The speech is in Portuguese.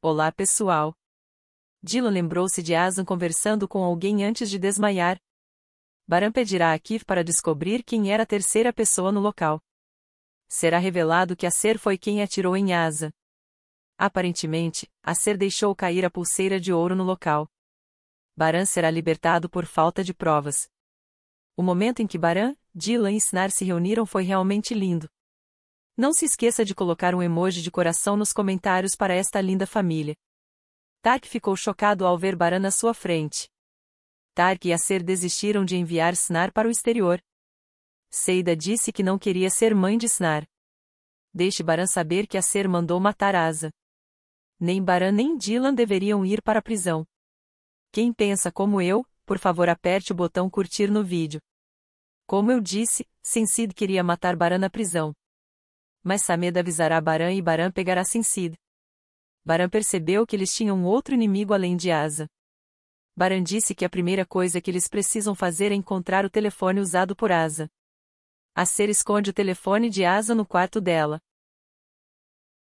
Olá, pessoal. Dylan lembrou-se de Asan conversando com alguém antes de desmaiar. Baran pedirá a Kif para descobrir quem era a terceira pessoa no local. Será revelado que a Ser foi quem atirou em Asa. Aparentemente, a Ser deixou cair a pulseira de ouro no local. Baran será libertado por falta de provas. O momento em que Baran, Dylan e Snar se reuniram foi realmente lindo. Não se esqueça de colocar um emoji de coração nos comentários para esta linda família. Tark ficou chocado ao ver Baran na sua frente. Tark e Acer desistiram de enviar Snar para o exterior. Seida disse que não queria ser mãe de Snar. Deixe Baran saber que Acer mandou matar Asa. Nem Baran nem Dylan deveriam ir para a prisão. Quem pensa como eu, por favor aperte o botão curtir no vídeo. Como eu disse, Sensid queria matar Baran na prisão mas Sameda avisará Baran e Baran pegará Sincid. Baran percebeu que eles tinham outro inimigo além de Asa. Baran disse que a primeira coisa que eles precisam fazer é encontrar o telefone usado por Asa. A Ser esconde o telefone de Asa no quarto dela.